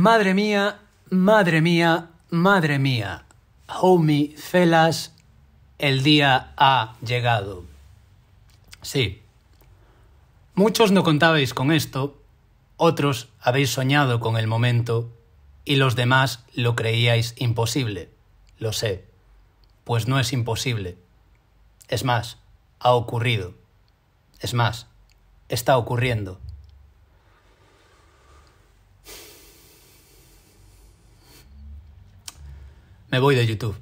Madre mía, madre mía, madre mía. Homie Felas, el día ha llegado. Sí. Muchos no contabais con esto, otros habéis soñado con el momento y los demás lo creíais imposible. Lo sé. Pues no es imposible. Es más, ha ocurrido. Es más, está ocurriendo. Me voy de YouTube.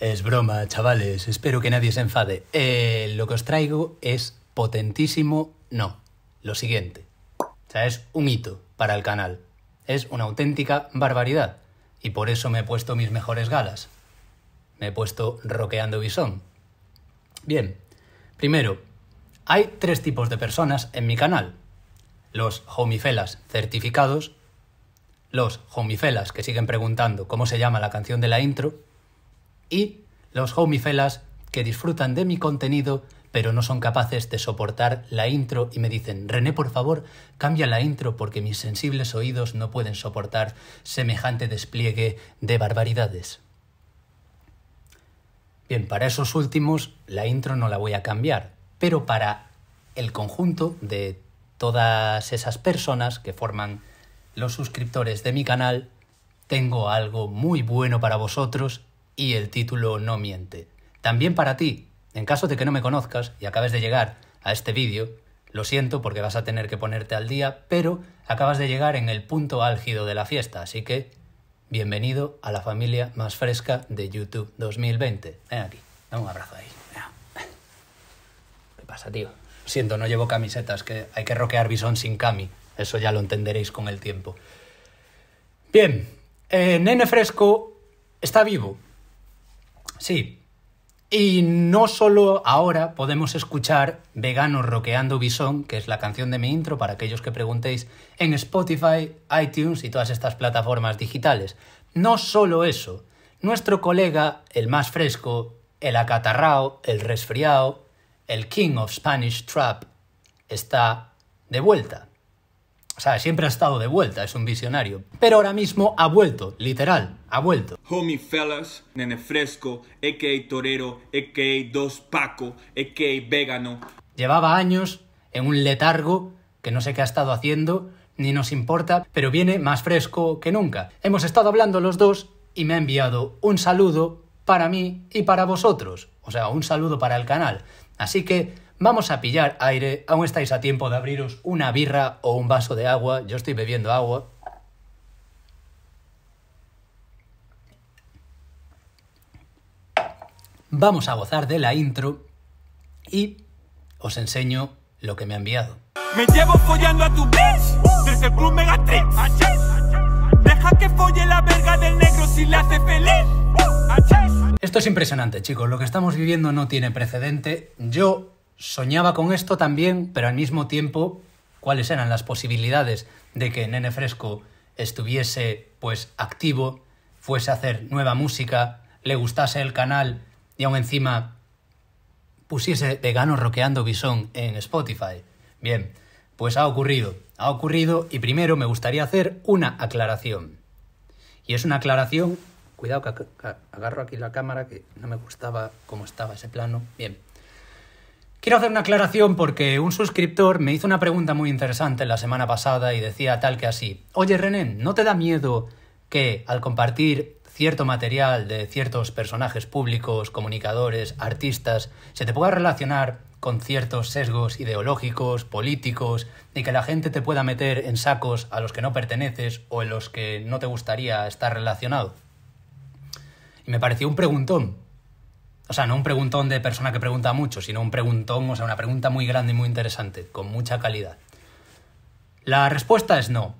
Es broma, chavales, espero que nadie se enfade. Eh, lo que os traigo es potentísimo no. Lo siguiente. O sea, es un hito para el canal. Es una auténtica barbaridad. Y por eso me he puesto mis mejores galas. Me he puesto roqueando bisón. Bien, primero, hay tres tipos de personas en mi canal. Los homifelas certificados, los homifelas que siguen preguntando cómo se llama la canción de la intro y los homifelas que disfrutan de mi contenido pero no son capaces de soportar la intro y me dicen, René, por favor, cambia la intro porque mis sensibles oídos no pueden soportar semejante despliegue de barbaridades. Bien, para esos últimos la intro no la voy a cambiar, pero para el conjunto de todas esas personas que forman los suscriptores de mi canal, tengo algo muy bueno para vosotros y el título no miente. También para ti, en caso de que no me conozcas y acabes de llegar a este vídeo, lo siento porque vas a tener que ponerte al día, pero acabas de llegar en el punto álgido de la fiesta, así que bienvenido a la familia más fresca de YouTube 2020. Ven aquí, dame un abrazo ahí. ¿Qué pasa, tío? Siento, no llevo camisetas, que hay que roquear bisón sin cami. Eso ya lo entenderéis con el tiempo. Bien, eh, Nene Fresco está vivo. Sí. Y no solo ahora podemos escuchar Vegano Roqueando Bison, que es la canción de mi intro, para aquellos que preguntéis, en Spotify, iTunes y todas estas plataformas digitales. No solo eso. Nuestro colega, el más fresco, el acatarrao, el resfriado, el King of Spanish Trap, está de vuelta. O sea, siempre ha estado de vuelta, es un visionario. Pero ahora mismo ha vuelto, literal, ha vuelto. Homie fellas, nene fresco, torero, dos paco, vegano. Llevaba años en un letargo que no sé qué ha estado haciendo, ni nos importa, pero viene más fresco que nunca. Hemos estado hablando los dos y me ha enviado un saludo para mí y para vosotros. O sea, un saludo para el canal. Así que Vamos a pillar aire, aún estáis a tiempo de abriros una birra o un vaso de agua, yo estoy bebiendo agua. Vamos a gozar de la intro y os enseño lo que me ha enviado. Me llevo follando a tu Deja que folle la verga del negro si la hace feliz. Esto es impresionante, chicos. Lo que estamos viviendo no tiene precedente. Yo soñaba con esto también, pero al mismo tiempo, cuáles eran las posibilidades de que Nene Fresco estuviese pues activo, fuese a hacer nueva música, le gustase el canal y aún encima pusiese vegano roqueando bisón en Spotify. Bien, pues ha ocurrido, ha ocurrido y primero me gustaría hacer una aclaración. Y es una aclaración, cuidado que agarro aquí la cámara que no me gustaba cómo estaba ese plano. Bien. Quiero hacer una aclaración porque un suscriptor me hizo una pregunta muy interesante la semana pasada y decía tal que así, oye René, ¿no te da miedo que al compartir cierto material de ciertos personajes públicos, comunicadores, artistas, se te pueda relacionar con ciertos sesgos ideológicos, políticos, y que la gente te pueda meter en sacos a los que no perteneces o en los que no te gustaría estar relacionado? Y me pareció un preguntón, o sea, no un preguntón de persona que pregunta mucho, sino un preguntón, o sea, una pregunta muy grande y muy interesante, con mucha calidad. La respuesta es no.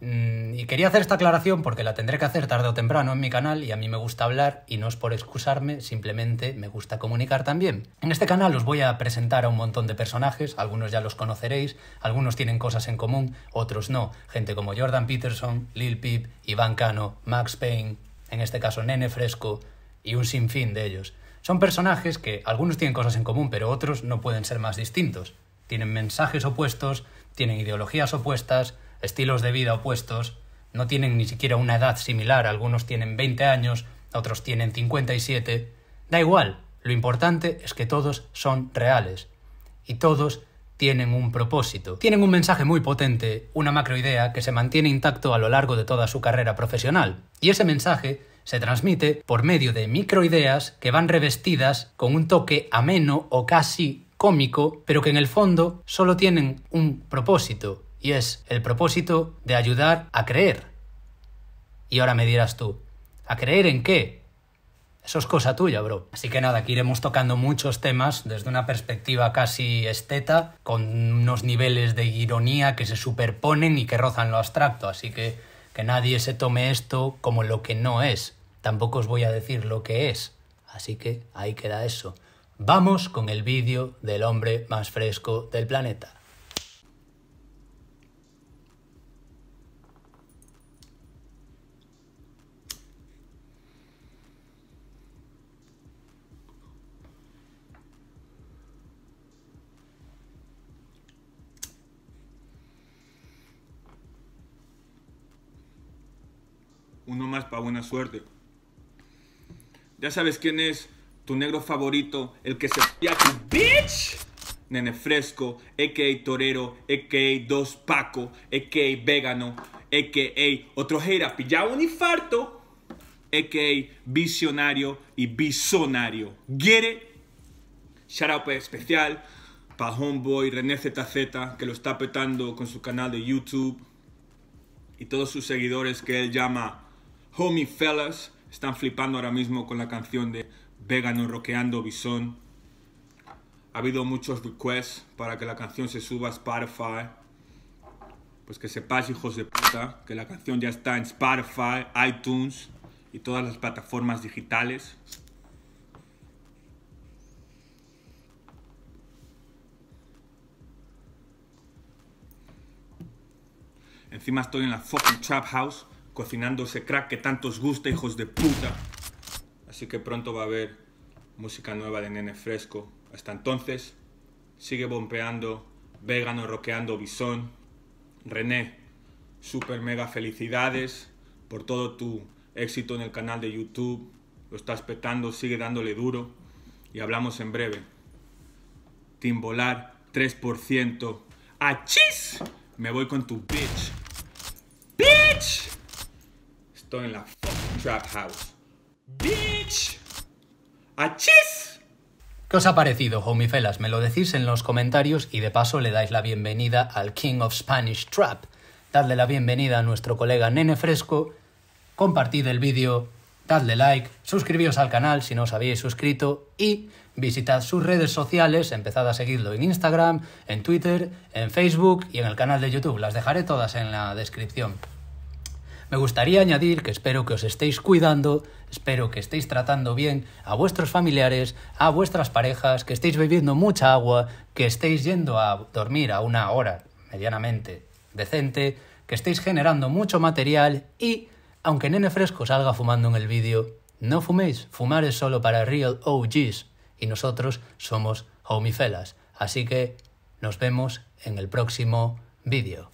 Mm, y quería hacer esta aclaración porque la tendré que hacer tarde o temprano en mi canal y a mí me gusta hablar y no es por excusarme, simplemente me gusta comunicar también. En este canal os voy a presentar a un montón de personajes, algunos ya los conoceréis, algunos tienen cosas en común, otros no. Gente como Jordan Peterson, Lil Peep, Iván Cano, Max Payne, en este caso Nene Fresco y un sinfín de ellos. Son personajes que algunos tienen cosas en común, pero otros no pueden ser más distintos. Tienen mensajes opuestos, tienen ideologías opuestas, estilos de vida opuestos, no tienen ni siquiera una edad similar, algunos tienen 20 años, otros tienen 57. Da igual, lo importante es que todos son reales y todos tienen un propósito. Tienen un mensaje muy potente, una macroidea que se mantiene intacto a lo largo de toda su carrera profesional. Y ese mensaje se transmite por medio de microideas que van revestidas con un toque ameno o casi cómico, pero que en el fondo solo tienen un propósito, y es el propósito de ayudar a creer. Y ahora me dirás tú, ¿a creer en qué? Eso es cosa tuya, bro. Así que nada, aquí iremos tocando muchos temas desde una perspectiva casi esteta, con unos niveles de ironía que se superponen y que rozan lo abstracto, así que que nadie se tome esto como lo que no es. Tampoco os voy a decir lo que es. Así que ahí queda eso. Vamos con el vídeo del hombre más fresco del planeta. uno más para buena suerte. Ya sabes quién es tu negro favorito, el que se a tu bitch. Nene Fresco, a.k.a. Torero, a.k.a. Dos Paco, a.k.a. Vegano, a.k.a. Otro Jera pillado un infarto, a.k.a. Visionario y Bisonario. ¿Get it? especial para Homeboy René ZZ, que lo está petando con su canal de YouTube y todos sus seguidores que él llama Homie Fellas están flipando ahora mismo con la canción de Vegano Roqueando Bison. Ha habido muchos requests para que la canción se suba a Spotify. Pues que sepas, hijos de puta, que la canción ya está en Spotify, iTunes y todas las plataformas digitales. Encima estoy en la fucking trap house cocinando ese crack que tantos os gusta, hijos de puta. Así que pronto va a haber música nueva de Nene Fresco. Hasta entonces, sigue bombeando, vegano roqueando bisón. René, super mega felicidades por todo tu éxito en el canal de YouTube. Lo estás petando, sigue dándole duro. Y hablamos en breve. Timbolar 3%. chis Me voy con tu bitch. ¡Bitch! en la Trap House. ¡Bitch! ¡Achis! ¿Qué os ha parecido, homifelas? Me lo decís en los comentarios y de paso le dais la bienvenida al King of Spanish Trap. Dadle la bienvenida a nuestro colega Nene Fresco, compartid el vídeo, dadle like, suscribíos al canal si no os habéis suscrito y visitad sus redes sociales, empezad a seguirlo en Instagram, en Twitter, en Facebook y en el canal de YouTube. Las dejaré todas en la descripción. Me gustaría añadir que espero que os estéis cuidando, espero que estéis tratando bien a vuestros familiares, a vuestras parejas, que estéis bebiendo mucha agua, que estéis yendo a dormir a una hora medianamente decente, que estéis generando mucho material y, aunque Nene Fresco salga fumando en el vídeo, no fuméis, fumar es solo para real OGs y nosotros somos homifelas. Así que nos vemos en el próximo vídeo.